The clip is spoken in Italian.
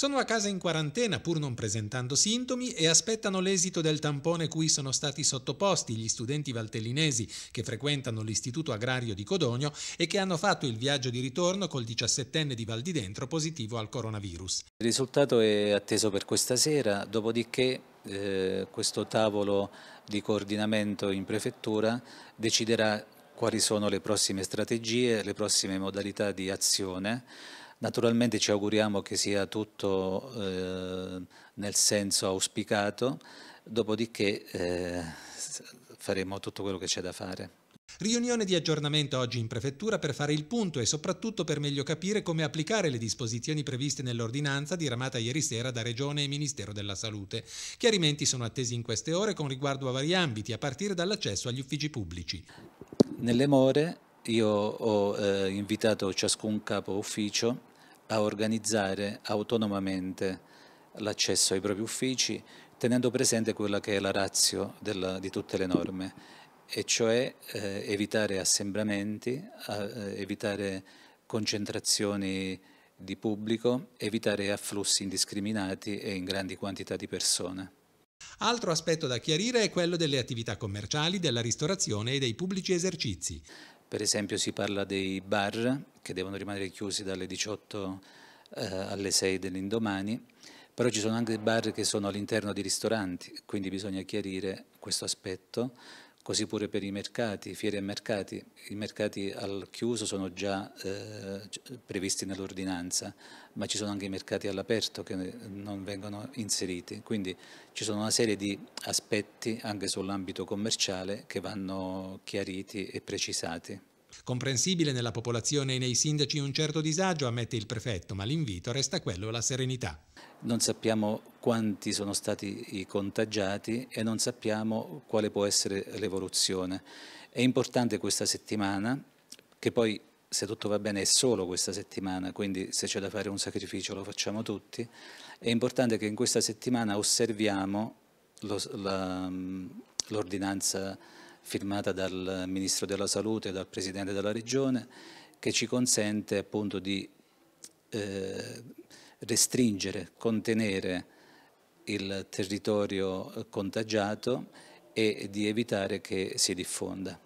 Sono a casa in quarantena pur non presentando sintomi e aspettano l'esito del tampone cui sono stati sottoposti gli studenti valtellinesi che frequentano l'Istituto Agrario di Codogno e che hanno fatto il viaggio di ritorno col 17enne di Val di Dentro positivo al coronavirus. Il risultato è atteso per questa sera, dopodiché eh, questo tavolo di coordinamento in prefettura deciderà quali sono le prossime strategie, le prossime modalità di azione Naturalmente ci auguriamo che sia tutto eh, nel senso auspicato, dopodiché eh, faremo tutto quello che c'è da fare. Riunione di aggiornamento oggi in prefettura per fare il punto e soprattutto per meglio capire come applicare le disposizioni previste nell'ordinanza diramata ieri sera da Regione e Ministero della Salute. Chiarimenti sono attesi in queste ore con riguardo a vari ambiti, a partire dall'accesso agli uffici pubblici. Nelle more io ho eh, invitato ciascun capo ufficio a organizzare autonomamente l'accesso ai propri uffici, tenendo presente quella che è la ratio della, di tutte le norme, e cioè eh, evitare assembramenti, eh, evitare concentrazioni di pubblico, evitare afflussi indiscriminati e in grandi quantità di persone. Altro aspetto da chiarire è quello delle attività commerciali, della ristorazione e dei pubblici esercizi. Per esempio si parla dei bar che devono rimanere chiusi dalle 18 eh, alle 6 dell'indomani, però ci sono anche bar che sono all'interno di ristoranti, quindi bisogna chiarire questo aspetto così pure per i mercati, fieri e mercati. I mercati al chiuso sono già eh, previsti nell'ordinanza, ma ci sono anche i mercati all'aperto che eh, non vengono inseriti. Quindi ci sono una serie di aspetti anche sull'ambito commerciale che vanno chiariti e precisati. Comprensibile nella popolazione e nei sindaci un certo disagio, ammette il prefetto, ma l'invito resta quello alla serenità. Non sappiamo quanti sono stati i contagiati e non sappiamo quale può essere l'evoluzione. È importante questa settimana, che poi se tutto va bene è solo questa settimana, quindi se c'è da fare un sacrificio lo facciamo tutti, è importante che in questa settimana osserviamo mm, l'ordinanza firmata dal Ministro della Salute e dal Presidente della Regione, che ci consente appunto di eh, restringere, contenere il territorio contagiato e di evitare che si diffonda.